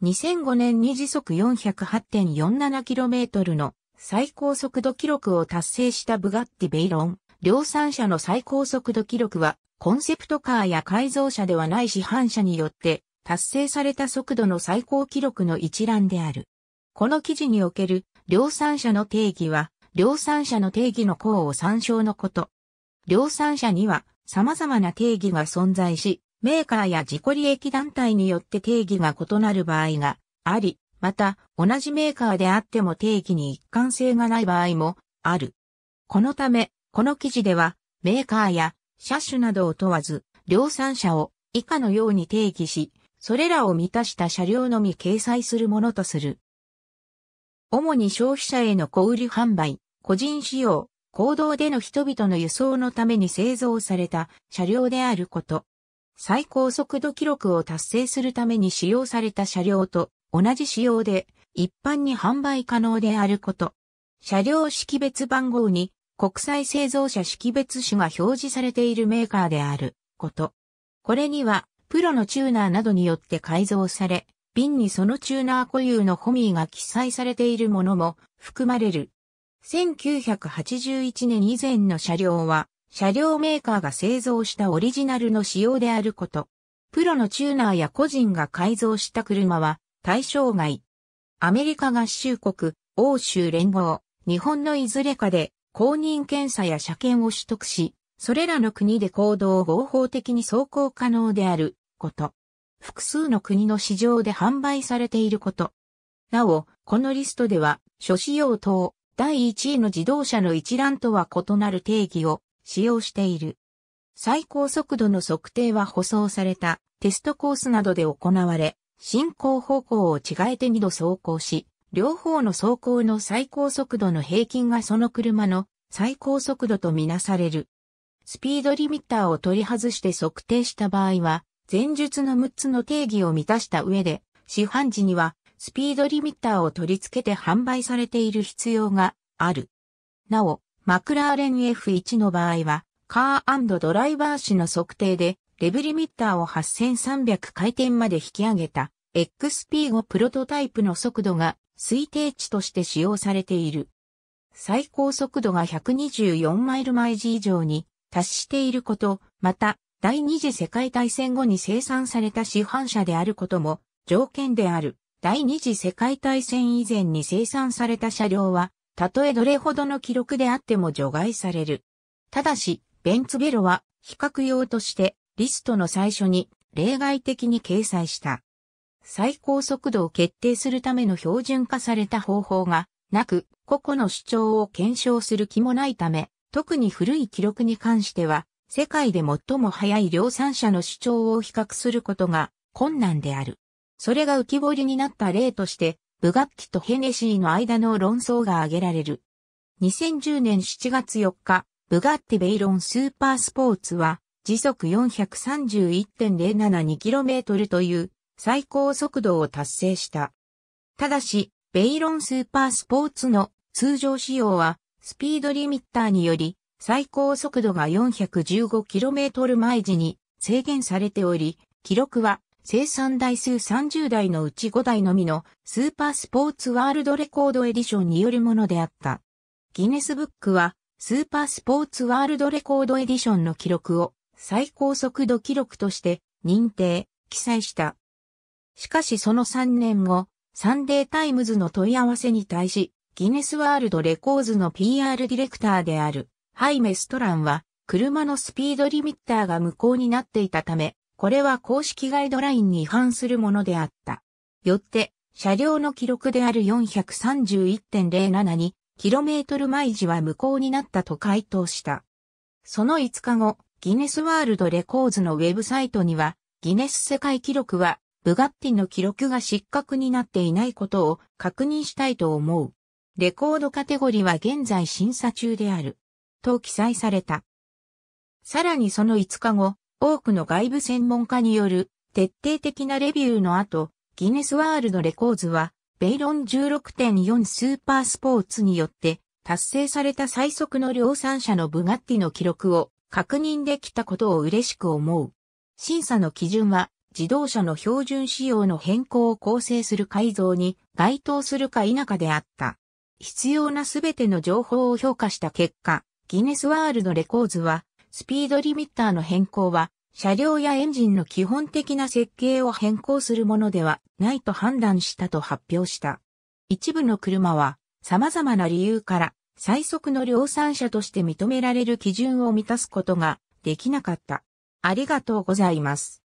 2005年に時速 408.47km の最高速度記録を達成したブガッティ・ベイロン。量産車の最高速度記録は、コンセプトカーや改造車ではない市販車によって、達成された速度の最高記録の一覧である。この記事における、量産車の定義は、量産車の定義の項を参照のこと。量産車には、様々な定義が存在し、メーカーや自己利益団体によって定義が異なる場合があり、また同じメーカーであっても定義に一貫性がない場合もある。このため、この記事ではメーカーや車種などを問わず量産車を以下のように定義し、それらを満たした車両のみ掲載するものとする。主に消費者への小売販売、個人使用、行動での人々の輸送のために製造された車両であること。最高速度記録を達成するために使用された車両と同じ仕様で一般に販売可能であること。車両識別番号に国際製造者識別種が表示されているメーカーであること。これにはプロのチューナーなどによって改造され、瓶にそのチューナー固有のホミーが記載されているものも含まれる。1981年以前の車両は車両メーカーが製造したオリジナルの仕様であること。プロのチューナーや個人が改造した車は対象外。アメリカ合衆国、欧州連合、日本のいずれかで公認検査や車検を取得し、それらの国で行動を合法的に走行可能であること。複数の国の市場で販売されていること。なお、このリストでは、諸仕用等第1位の自動車の一覧とは異なる定義を使用している。最高速度の測定は舗装されたテストコースなどで行われ、進行方向を違えて2度走行し、両方の走行の最高速度の平均がその車の最高速度とみなされる。スピードリミッターを取り外して測定した場合は、前述の6つの定義を満たした上で、市販時にはスピードリミッターを取り付けて販売されている必要がある。なお、マクラーレン F1 の場合は、カードライバー誌の測定で、レブリミッターを8300回転まで引き上げた XP5 プロトタイプの速度が推定値として使用されている。最高速度が124マイル毎時以上に達していること、また、第二次世界大戦後に生産された市販車であることも条件である。第二次世界大戦以前に生産された車両はたとえどれほどの記録であっても除外される。ただし、ベンツベロは比較用としてリストの最初に例外的に掲載した。最高速度を決定するための標準化された方法がなく、個々の主張を検証する気もないため、特に古い記録に関しては、世界で最も速い量産車の主張を比較することが困難である。それが浮き彫りになった例として、ブガッキとヘネシーの間の論争が挙げられる。2010年7月4日、ブガッティベイロンスーパースポーツは、時速 431.072km という最高速度を達成した。ただし、ベイロンスーパースポーツの通常仕様は、スピードリミッターにより、最高速度が 415km 毎時に制限されており、記録は生産台数30台のうち5台のみのスーパースポーツワールドレコードエディションによるものであった。ギネスブックはスーパースポーツワールドレコードエディションの記録を最高速度記録として認定、記載した。しかしその3年後、サンデータイムズの問い合わせに対し、ギネスワールドレコーズの PR ディレクターであるハイメ・ストランは、車のスピードリミッターが無効になっていたため、これは公式ガイドラインに違反するものであった。よって、車両の記録である431.07に、km 毎時は無効になったと回答した。その5日後、ギネスワールドレコーズのウェブサイトには、ギネス世界記録は、ブガッティの記録が失格になっていないことを確認したいと思う。レコードカテゴリは現在審査中である。と記載された。さらにその5日後、多くの外部専門家による徹底的なレビューの後、ギネスワールドレコーズは、ベイロン16.4スーパースポーツによって達成された最速の量産車のブガッティの記録を確認できたことを嬉しく思う。審査の基準は自動車の標準仕様の変更を構成する改造に該当するか否かであった。必要なすべての情報を評価した結果、ギネスワールドレコーズはスピードリミッターの変更は、車両やエンジンの基本的な設計を変更するものではないと判断したと発表した。一部の車は様々な理由から最速の量産車として認められる基準を満たすことができなかった。ありがとうございます。